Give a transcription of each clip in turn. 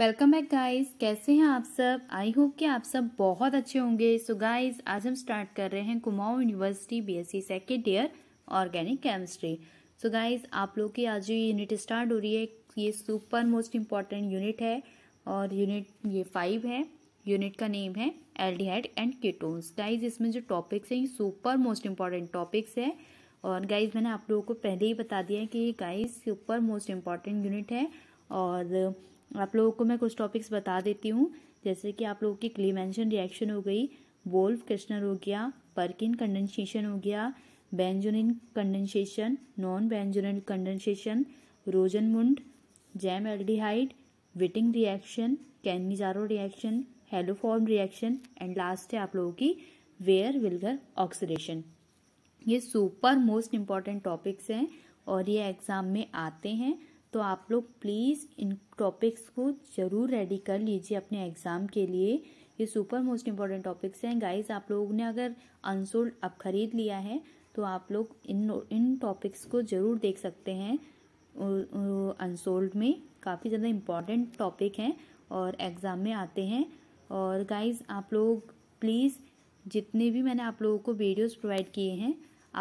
welcome back guys कैसे हैं आप सब आई होप कि आप सब बहुत अच्छे होंगे सो so गाइस आज हम स्टार्ट कर रहे हैं Kumaon university BSc second year organic chemistry so guys आप लोग की आज जो ये यूनिट स्टार्ट हो रही है ये सुपर मोस्ट इम्पॉर्टेंट यूनिट है और यूनिट ये फाइव है यूनिट का नेम है एल एंड कीटोन्स गाइज इसमें जो टॉपिक्स हैं ये सुपर मोस्ट इम्पॉर्टेंट टॉपिक्स है और गाइज मैंने आप लोगों को पहले ही बता दिया है कि guys super most important unit है और आप लोगों को मैं कुछ टॉपिक्स बता देती हूँ जैसे कि आप लोगों की क्लीमेंशन रिएक्शन हो गई वोल्फ क्रिश्नर हो गया परकिन कंडेंसेशन हो गया benzoin condensation non benzoin condensation मुंड जैम aldehyde Wittig reaction Cannizzaro reaction haloform reaction and last है आप लोगों की वेयर विलगर ऑक्सीडेशन ये सुपर मोस्ट इम्पॉर्टेंट टॉपिक्स हैं और ये एग्ज़ाम में आते हैं तो आप लोग प्लीज़ इन टॉपिक्स को ज़रूर रेडी कर लीजिए अपने एग्ज़ाम के लिए ये सुपर मोस्ट इम्पॉर्टेंट टॉपिक्स हैं गाइस आप लोगों ने अगर अनसोल्ड अब खरीद लिया है तो आप लोग इन इन टॉपिक्स को ज़रूर देख सकते हैं अनसोल्ड में काफ़ी ज़्यादा इम्पॉर्टेंट टॉपिक हैं और एग्ज़ाम में आते हैं और गाइज़ आप लोग प्लीज़ जितने भी मैंने आप लोगों को वीडियोज़ प्रोवाइड किए हैं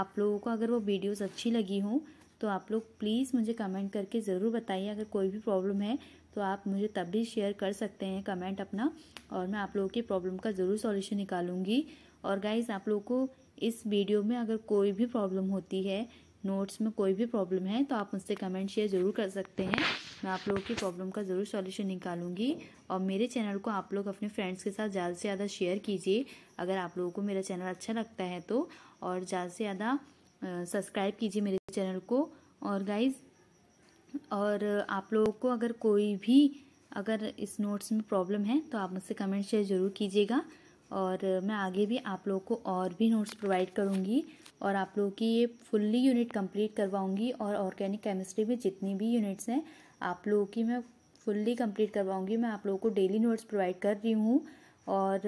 आप लोगों को अगर वो वीडियोज़ अच्छी लगी हों तो आप लोग प्लीज़ मुझे कमेंट करके ज़रूर बताइए अगर कोई भी प्रॉब्लम है तो आप मुझे तब भी शेयर कर सकते हैं कमेंट अपना और मैं आप लोगों की प्रॉब्लम का ज़रूर सॉल्यूशन निकालूंगी और गाइज़ आप लोगों को इस वीडियो में अगर कोई भी प्रॉब्लम होती है नोट्स में कोई भी प्रॉब्लम है तो आप मुझसे कमेंट शेयर ज़रूर कर सकते हैं मैं आप लोगों की प्रॉब्लम का ज़रूर सॉल्यूशन निकालूंगी और मेरे चैनल को आप लोग अपने फ्रेंड्स के साथ ज़्यादा से ज़्यादा शेयर कीजिए अगर आप लोगों को मेरा चैनल अच्छा लगता है तो और ज़्यादा से ज़्यादा सब्सक्राइब कीजिए मेरे चैनल को और गाइज और आप लोगों को अगर कोई भी अगर इस नोट्स में प्रॉब्लम है तो आप मुझसे कमेंट शेयर ज़रूर कीजिएगा और मैं आगे भी आप लोगों को और भी नोट्स प्रोवाइड करूँगी और आप लोगों की ये फुल्ली यूनिट कंप्लीट करवाऊँगी और ऑर्गेनिक केमिस्ट्री में जितनी भी यूनिट्स हैं आप लोगों की मैं फुल्ली कंप्लीट करवाऊँगी मैं आप लोगों को डेली नोट्स प्रोवाइड कर रही हूँ और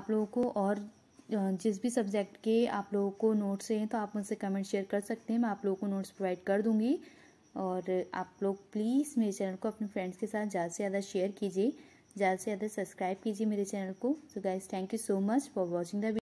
आप लोगों को और जिस भी सब्जेक्ट के आप लोगों को नोट्स हैं तो आप मुझसे कमेंट शेयर कर सकते हैं मैं आप लोगों को नोट्स प्रोवाइड कर दूँगी और आप लोग प्लीज़ मेरे चैनल को अपने फ्रेंड्स के साथ ज़्यादा से ज़्यादा शेयर कीजिए ज़्यादा से ज़्यादा सब्सक्राइब कीजिए मेरे चैनल को so guys thank you so much for watching the